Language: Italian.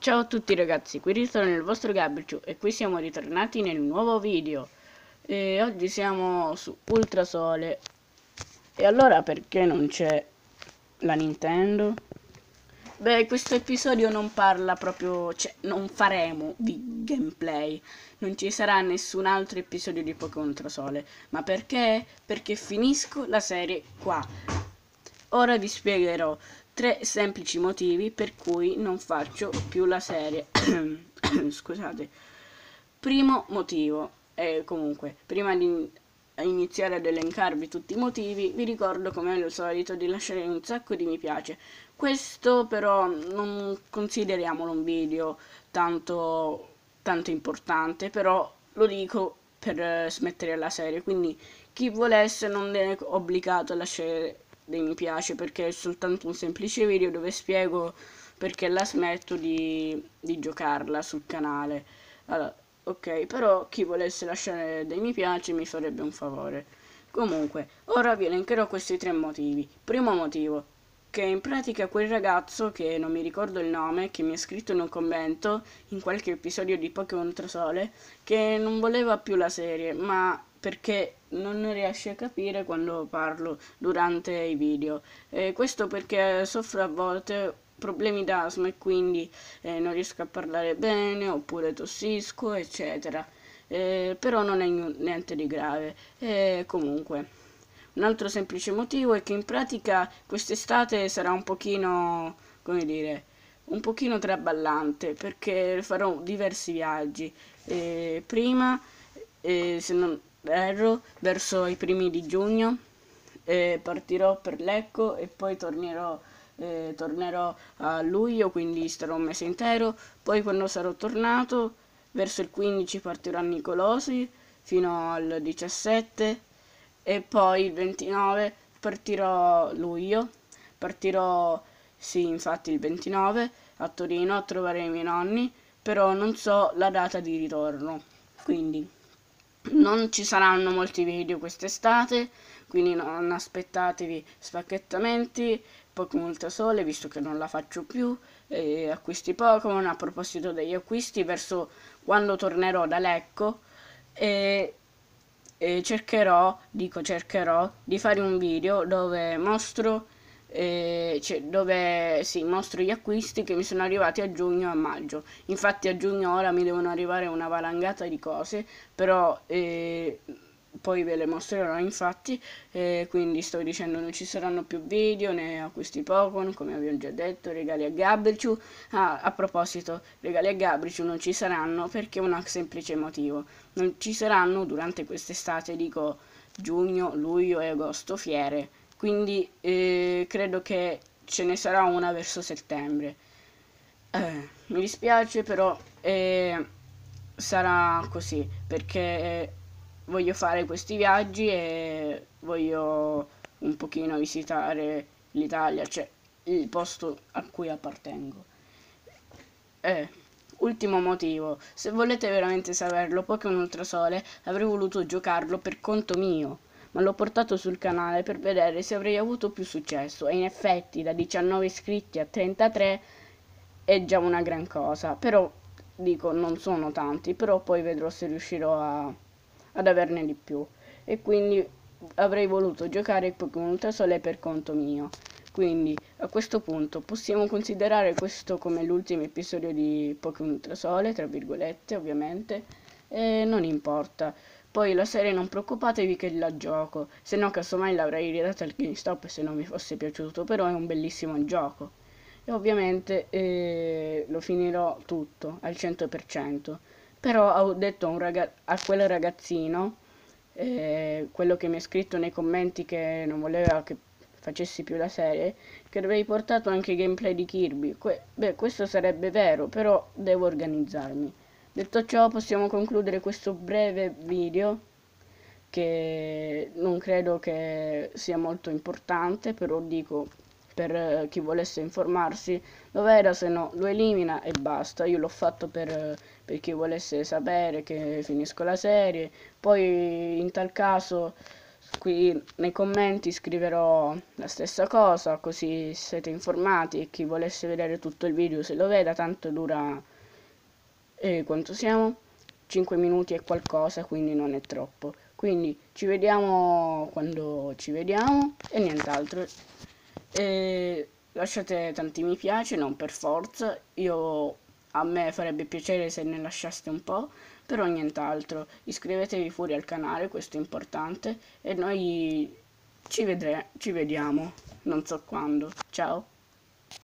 Ciao a tutti ragazzi, qui ritorno nel vostro Gabriel e qui siamo ritornati nel nuovo video e oggi siamo su Ultrasole e allora perché non c'è la Nintendo? Beh, questo episodio non parla proprio, cioè non faremo di gameplay, non ci sarà nessun altro episodio di Pokémon Ultrasole, ma perché? Perché finisco la serie qua Ora vi spiegherò tre semplici motivi per cui non faccio più la serie. Scusate. Primo motivo, e comunque, prima di iniziare ad elencarvi tutti i motivi, vi ricordo come al solito di lasciare un sacco di mi piace. Questo però non consideriamolo un video tanto, tanto importante, però lo dico per smettere la serie, quindi chi volesse non è obbligato a lasciare dei mi piace perché è soltanto un semplice video dove spiego perché la smetto di, di giocarla sul canale. Allora, ok, però chi volesse lasciare dei mi piace mi farebbe un favore. Comunque, ora vi elencherò questi tre motivi. Primo motivo, che in pratica quel ragazzo, che non mi ricordo il nome, che mi ha scritto in un commento in qualche episodio di Pokémon Trasole, che non voleva più la serie, ma perché non riesce a capire quando parlo durante i video. Eh, questo perché soffro a volte problemi d'asma e quindi eh, non riesco a parlare bene oppure tossisco eccetera. Eh, però non è niente di grave. comunque. Un altro semplice motivo è che in pratica quest'estate sarà un pochino, come dire, un pochino traballante perché farò diversi viaggi. prima eh, se non, Berro verso i primi di giugno e partirò per Lecco e poi tornerò, eh, tornerò a luglio, quindi starò un mese intero. Poi quando sarò tornato, verso il 15 partirò a Nicolosi fino al 17 e poi il 29 partirò luglio, partirò sì infatti il 29 a Torino a trovare i miei nonni, però non so la data di ritorno. Quindi non ci saranno molti video quest'estate, quindi non aspettatevi spacchettamenti, Pokémon Sole, visto che non la faccio più, eh, acquisti Pokémon, a proposito degli acquisti, verso quando tornerò da Lecco, e, e cercherò, dico cercherò, di fare un video dove mostro cioè, dove sì, mostro gli acquisti che mi sono arrivati a giugno e a maggio. Infatti a giugno ora mi devono arrivare una valangata di cose, però eh, poi ve le mostrerò infatti, eh, quindi sto dicendo non ci saranno più video né acquisti Pokémon, come vi ho già detto, regali a Gabrichu. Ah, a proposito, regali a Gabrichu non ci saranno perché un semplice motivo. Non ci saranno durante quest'estate, dico giugno, luglio e agosto, fiere quindi eh, credo che ce ne sarà una verso settembre. Eh, mi dispiace però eh, sarà così perché eh, voglio fare questi viaggi e voglio un pochino visitare l'Italia, cioè il posto a cui appartengo. Eh, ultimo motivo, se volete veramente saperlo, Pokémon Ultrasole avrei voluto giocarlo per conto mio ma l'ho portato sul canale per vedere se avrei avuto più successo e in effetti da 19 iscritti a 33 è già una gran cosa, però dico non sono tanti, però poi vedrò se riuscirò a, ad averne di più e quindi avrei voluto giocare Pokémon Ultrasole per conto mio. Quindi a questo punto possiamo considerare questo come l'ultimo episodio di Pokémon Ultrasole tra virgolette ovviamente, e non importa. Poi la serie non preoccupatevi che la gioco, se no casomai l'avrei ridata al GameStop se non mi fosse piaciuto, però è un bellissimo gioco. E ovviamente eh, lo finirò tutto, al 100%. Però ho detto a, a quel ragazzino, eh, quello che mi ha scritto nei commenti che non voleva che facessi più la serie, che avrei portato anche gameplay di Kirby. Que beh, questo sarebbe vero, però devo organizzarmi. Detto ciò possiamo concludere questo breve video che non credo che sia molto importante, però dico per eh, chi volesse informarsi lo veda, se no lo elimina e basta. Io l'ho fatto per, eh, per chi volesse sapere che finisco la serie, poi in tal caso qui nei commenti scriverò la stessa cosa così siete informati e chi volesse vedere tutto il video se lo veda tanto dura e quanto siamo? 5 minuti e qualcosa, quindi non è troppo. Quindi ci vediamo quando ci vediamo e nient'altro. E lasciate tanti mi piace, non per forza. Io a me farebbe piacere se ne lasciaste un po', però nient'altro. Iscrivetevi fuori al canale, questo è importante, e noi ci, vedre- ci vediamo, non so quando. Ciao!